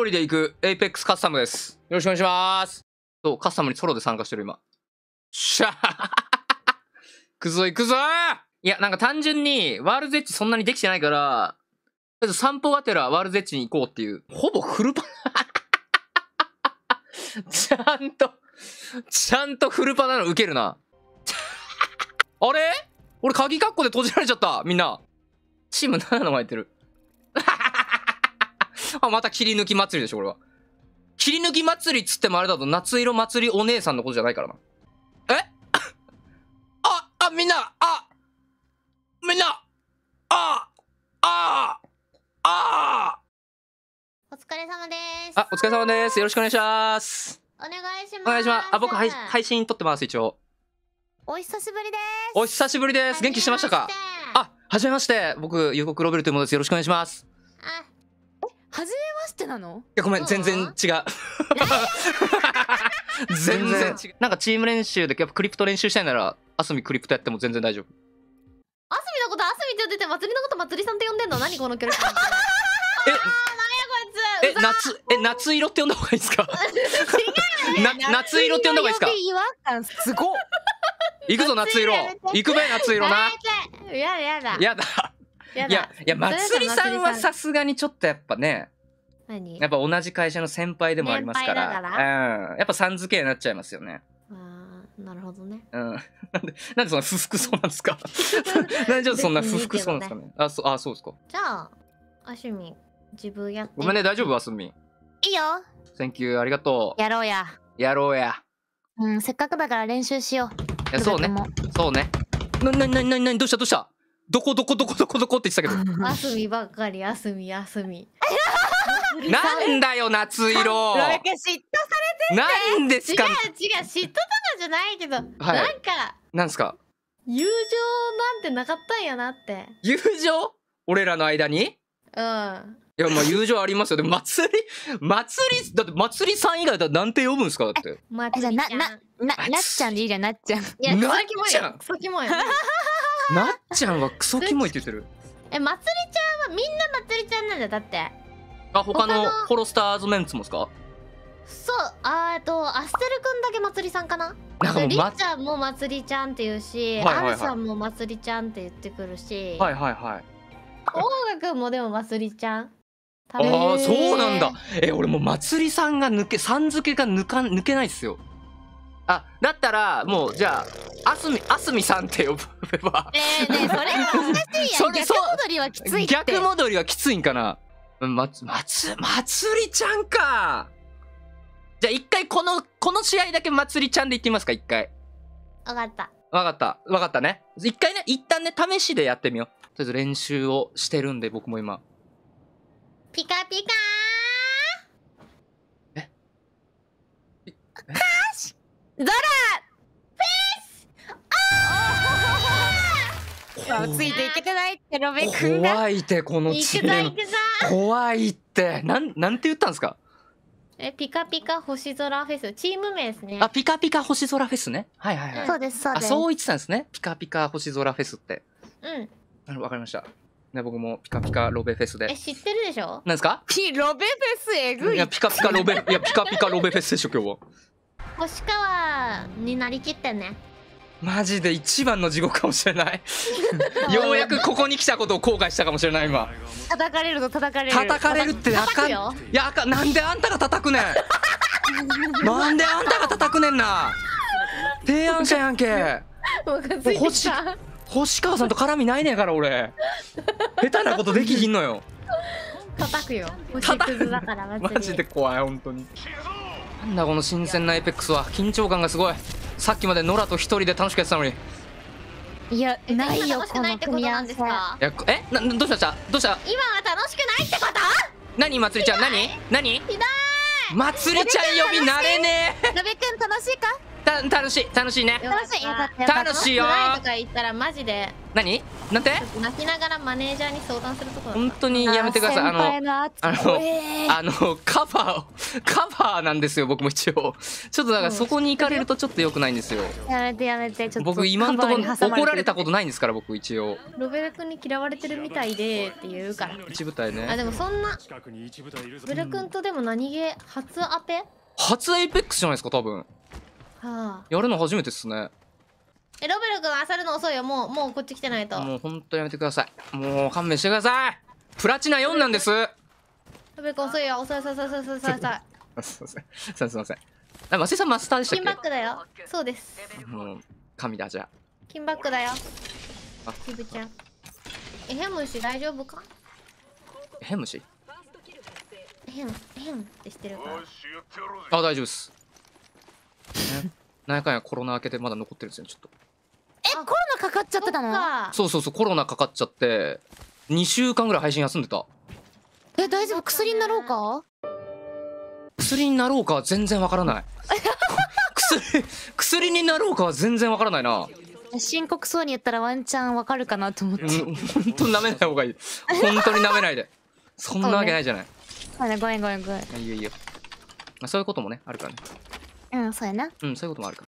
人で行くペックスカスタムです。よろしくお願いします。そう、カスタムにソロで参加してる今。しゃーくぞいくぞいや、なんか単純に、ワールズエッジそんなにできてないから、とりあえず散歩がてらワールズエッジに行こうっていう、ほぼフルパ、ちゃんと、ちゃんとフルパなの受けるな。あれ俺鍵括弧で閉じられちゃった、みんな。チーム7の巻いてる。あ、また切り抜き祭りでしょ、これは。切り抜き祭りっつってもあれだと、夏色祭りお姉さんのことじゃないからな。え あ、あ、みんな、あ、みんな、あ、あ、あ、お疲れ様です。あ、お疲れ様です。よろしくお願いします。お願いします。お願いします。あ、僕配配信撮ってます、一応。お久しぶりです。お久しぶりです。元気してましたかあ、はじめまして。僕、ゆうこくルべるという者です。よろしくお願いします。あ、初めましてなのいやごめん全然違う 全然違うなんかチーム練習でやっぱクリプト練習したいならあすみクリプトやっても全然大丈夫あすみのことあすみって呼んでて祭りのこと祭りさんって呼んでんの何このキャラクターえー、え夏え夏色って呼んだ方がいいですかな夏色って呼んだ方がいいですか違和感すご行くぞ夏色行くべ夏色なやだやだやだやいやいや祭りさんはさすがにちょっとやっぱね何やっぱ同じ会社の先輩でもありますからうん、やっぱさん付けになっちゃいますよねああなるほどねうん なんでなんでそんな不服そうなんですか 大丈夫そんな不服そうなんですかねねあそあそうですかじゃああしみ自分やってごめんね大丈夫あすみいいよセンキューありがとうやろうややろうやうんせっかくだから練習しようそうねそうねなななななどうしたどうしたどこどこどこどこどこって言ってたけど。あすみばっかり、あすみ、あすみ。なんだよ、夏色。なんか嫉妬されてなんですか違う違う、嫉妬とかじゃないけど、はい、なんか。なんですか友情なんてなかったんやなって。友情俺らの間にうん。いや、まあ友情ありますよ。でも祭り、祭り、だって祭りさん以外だなんて呼ぶんですかだって。まじゃな、な、な、なっちゃんでいいじゃん、なっちゃん。いや、なっちゃん。さもよ。もよ。なっちゃんはクソキモいって言ってる。え、まつりちゃんはみんなまつりちゃんなんだよ、だって。あ、他のホロスターズメンツもですかそう、あーと、アステル君だけまつりさんかななんかりっちゃんもまつりちゃんって言うし、はいはいはい、アルさんもまつりちゃんって言ってくるし。はいはいはい。音楽もでもまつりちゃん。ああ、そうなんだ。え、俺もうまつりさんが抜け、さん付けが抜か、抜けないっすよ。あ、だったら、もう、じゃあ、あすみ、あすみさんって呼ぶ。ば。ねえねえ、それは難しいやん。逆戻りはきつい逆戻りはきついんかな。ま、まつ、まつりちゃんか。じゃあ一回この、この試合だけまつりちゃんでいってみますか、一回。わかった。わかった。わかったね。一回ね、一旦ね、試しでやってみよう。とりあえず練習をしてるんで、僕も今。ピカピカええ。しドラもついていけてないってロベ君が怖いってこのチーム怖いってなんなんて言ったんですかえピカピカ星空フェスチーム名ですねあピカピカ星空フェスねはいはいはい、そうですそうですあそう言ってたんですねピカピカ星空フェスってうんわかりましたね、僕もピカピカロベフェスで。え、知ってるでしょなんですかピ、ロベフェスえぐい。いや、ピカピカロベ、いや、ピカピカロベフェスでしょ、今日は。星川になりきってね。マジで一番の地獄かもしれない ようやくここに来たことを後悔したかもしれない今叩かれると叩かれる叩かれるってあかんいやあかなんであんたが叩くねんなんであんたが叩くねんな提案者やんけ星星川さんと絡みないねんから俺下手なことできひんのよ叩くよ星屑だからマジで怖い本当になんだこの新鮮なエペックスは緊張感がすごいさっきまでノラと一人で楽しくやってたのにいやないよこの組み合わせいやえなどうしたどうした今は楽しくないってこと何まつりちゃん何何ひどいまつりちゃん呼び慣れねえ鍋くん楽た楽しい楽しいね楽しいよかった楽しいよとか言ったらマジで何なんて泣きながらマネージャーに相談するとこ本当にやめてくださいあのあの、えー、あのカバーをカバーなんですよ僕も一応ちょっとだからそこに行かれるとちょっとよくないんですよやめてやめてちょっと僕今んとこ怒られたことないんですから僕一応ロベル君に嫌われてるみたいでって言うから一部隊ねあでもそんなロベル君とでも何気初アペ初エイペックスじゃないですか多分はあ、やるの初めてっすねえロベル君さるの遅いよもうもうこっち来てないともうほんとやめてくださいもう勘弁してくださいプラチナ4なんですロベル君遅いよ遅い遅い遅い遅い遅い遅いすいませんすいませんあマセさんマスターでしたっけ金バックだよそうですもう神だじゃあ金バックだよひぶちゃんえへむし大丈夫かえへむしえへんえへんってしてるからあ大丈夫ですなんやかんやコロナ明けてまだ残ってるんですよちょっとえコロナかかっちゃってたのそうそうそうコロナかかっちゃって2週間ぐらい配信休んでたえ大丈夫薬になろうか薬になろうかは全然わからない 薬薬になろうかは全然わからないな深刻そうに言ったらワンチャンわかるかなと思って、うん、本当舐めない方がいい本当に舐めないでそんなわけないじゃない、ね、ごめんごめんごめんいいよいいよそういうこともねあるからねうん、そうやな。うん、そういうこともあるか